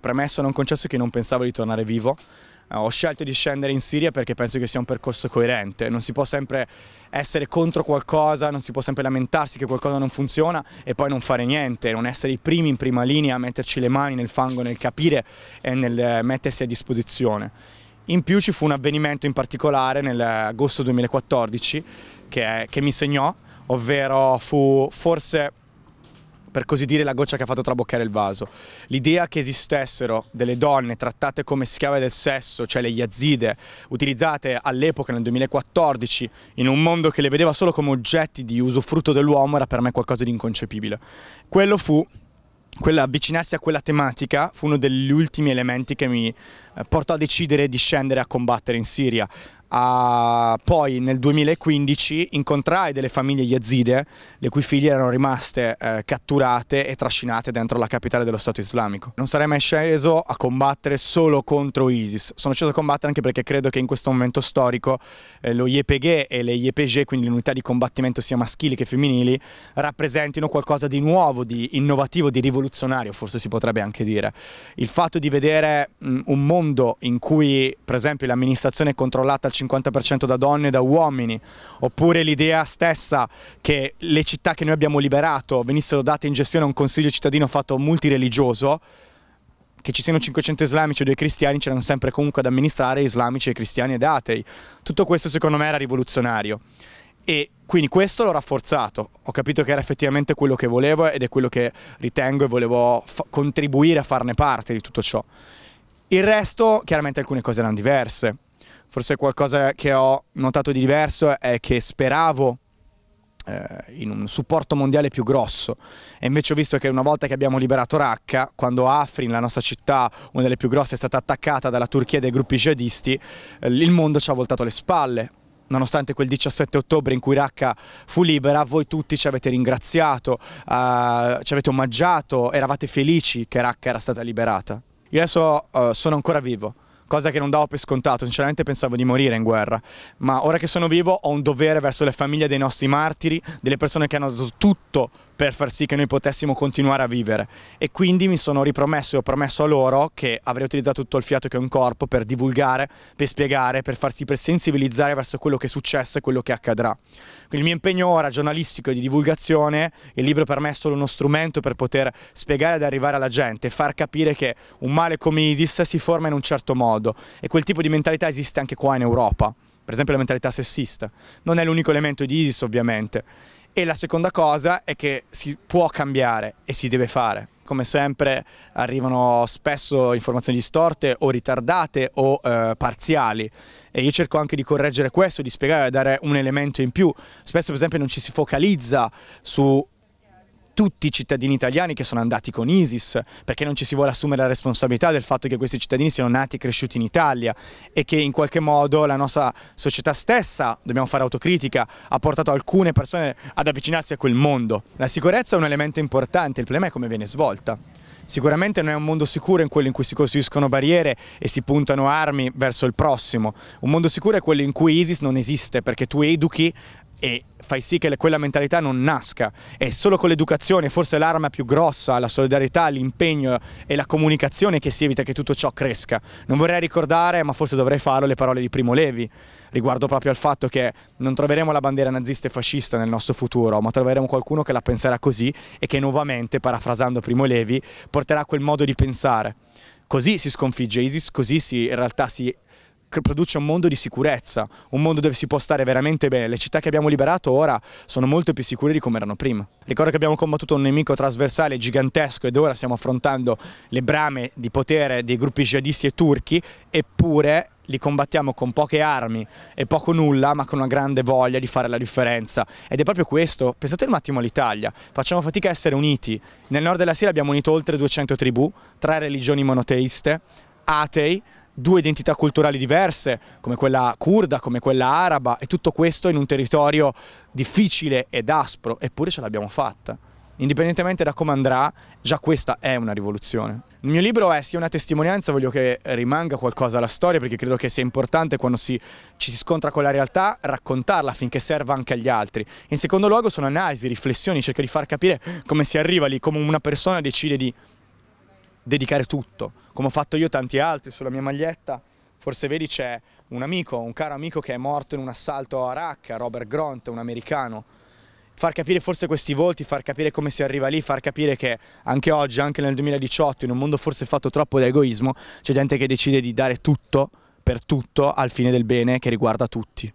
Premesso non concesso che non pensavo di tornare vivo, eh, ho scelto di scendere in Siria perché penso che sia un percorso coerente, non si può sempre essere contro qualcosa, non si può sempre lamentarsi che qualcosa non funziona e poi non fare niente, non essere i primi in prima linea a metterci le mani nel fango, nel capire e nel eh, mettersi a disposizione. In più ci fu un avvenimento in particolare nell'agosto eh, 2014 che, che mi segnò, ovvero fu forse per così dire, la goccia che ha fatto traboccare il vaso. L'idea che esistessero delle donne trattate come schiave del sesso, cioè le yazide, utilizzate all'epoca, nel 2014, in un mondo che le vedeva solo come oggetti di usufrutto dell'uomo, era per me qualcosa di inconcepibile. Quello fu quella, avvicinarsi a quella tematica fu uno degli ultimi elementi che mi eh, portò a decidere di scendere a combattere in Siria a... poi nel 2015 incontrai delle famiglie yazide le cui figlie erano rimaste eh, catturate e trascinate dentro la capitale dello Stato islamico. Non sarei mai sceso a combattere solo contro ISIS, sono sceso a combattere anche perché credo che in questo momento storico eh, lo YPG e le YPG, quindi le unità di combattimento sia maschili che femminili, rappresentino qualcosa di nuovo, di innovativo, di rivoluzionario, forse si potrebbe anche dire. Il fatto di vedere mh, un mondo in cui per esempio l'amministrazione è controllata al 50% da donne e da uomini, oppure l'idea stessa che le città che noi abbiamo liberato venissero date in gestione a un consiglio cittadino fatto multireligioso, che ci siano 500 islamici o due cristiani c'erano sempre comunque ad amministrare islamici e cristiani ed atei. Tutto questo secondo me era rivoluzionario e quindi questo l'ho rafforzato, ho capito che era effettivamente quello che volevo ed è quello che ritengo e volevo contribuire a farne parte di tutto ciò. Il resto, chiaramente alcune cose erano diverse, Forse qualcosa che ho notato di diverso è che speravo eh, in un supporto mondiale più grosso e invece ho visto che una volta che abbiamo liberato Raqqa, quando Afrin, la nostra città, una delle più grosse, è stata attaccata dalla Turchia e dai gruppi jihadisti, eh, il mondo ci ha voltato le spalle nonostante quel 17 ottobre in cui Raqqa fu libera, voi tutti ci avete ringraziato, eh, ci avete omaggiato, eravate felici che Raqqa era stata liberata. Io adesso eh, sono ancora vivo, cosa che non davo per scontato, sinceramente pensavo di morire in guerra, ma ora che sono vivo ho un dovere verso le famiglie dei nostri martiri, delle persone che hanno dato tutto per far sì che noi potessimo continuare a vivere e quindi mi sono ripromesso e ho promesso a loro che avrei utilizzato tutto il fiato che ho in corpo per divulgare, per spiegare, per farsi per sensibilizzare verso quello che è successo e quello che accadrà. Quindi il mio impegno ora giornalistico e di divulgazione, il libro per me è solo uno strumento per poter spiegare ed arrivare alla gente, far capire che un male come ISIS si forma in un certo modo e quel tipo di mentalità esiste anche qua in Europa per esempio la mentalità sessista. Non è l'unico elemento di ISIS ovviamente e la seconda cosa è che si può cambiare e si deve fare come sempre arrivano spesso informazioni distorte o ritardate o eh, parziali e io cerco anche di correggere questo, di spiegare, di dare un elemento in più. Spesso per esempio non ci si focalizza su tutti i cittadini italiani che sono andati con ISIS, perché non ci si vuole assumere la responsabilità del fatto che questi cittadini siano nati e cresciuti in Italia e che in qualche modo la nostra società stessa, dobbiamo fare autocritica, ha portato alcune persone ad avvicinarsi a quel mondo. La sicurezza è un elemento importante, il problema è come viene svolta. Sicuramente non è un mondo sicuro in quello in cui si costruiscono barriere e si puntano armi verso il prossimo. Un mondo sicuro è quello in cui ISIS non esiste perché tu educhi e fai sì che quella mentalità non nasca. È solo con l'educazione, forse l'arma più grossa, la solidarietà, l'impegno e la comunicazione che si evita che tutto ciò cresca. Non vorrei ricordare, ma forse dovrei farlo, le parole di Primo Levi, riguardo proprio al fatto che non troveremo la bandiera nazista e fascista nel nostro futuro, ma troveremo qualcuno che la penserà così e che nuovamente, parafrasando Primo Levi, porterà quel modo di pensare. Così si sconfigge ISIS, così si, in realtà si produce un mondo di sicurezza, un mondo dove si può stare veramente bene. Le città che abbiamo liberato ora sono molto più sicure di come erano prima. Ricordo che abbiamo combattuto un nemico trasversale gigantesco ed ora stiamo affrontando le brame di potere dei gruppi jihadisti e turchi, eppure li combattiamo con poche armi e poco nulla, ma con una grande voglia di fare la differenza. Ed è proprio questo, pensate un attimo all'Italia, facciamo fatica a essere uniti. Nel nord della Siria abbiamo unito oltre 200 tribù, tre religioni monoteiste, atei, due identità culturali diverse, come quella kurda, come quella araba, e tutto questo in un territorio difficile ed aspro, eppure ce l'abbiamo fatta. Indipendentemente da come andrà, già questa è una rivoluzione. Il mio libro è sia una testimonianza, voglio che rimanga qualcosa alla storia perché credo che sia importante quando si, ci si scontra con la realtà raccontarla affinché serva anche agli altri. In secondo luogo sono analisi, riflessioni, cerco di far capire come si arriva lì, come una persona decide di dedicare tutto, come ho fatto io e tanti altri sulla mia maglietta. Forse vedi c'è un amico, un caro amico che è morto in un assalto a Racca, Robert Grant, un americano. Far capire forse questi volti, far capire come si arriva lì, far capire che anche oggi, anche nel 2018, in un mondo forse fatto troppo da egoismo, c'è gente che decide di dare tutto per tutto al fine del bene che riguarda tutti.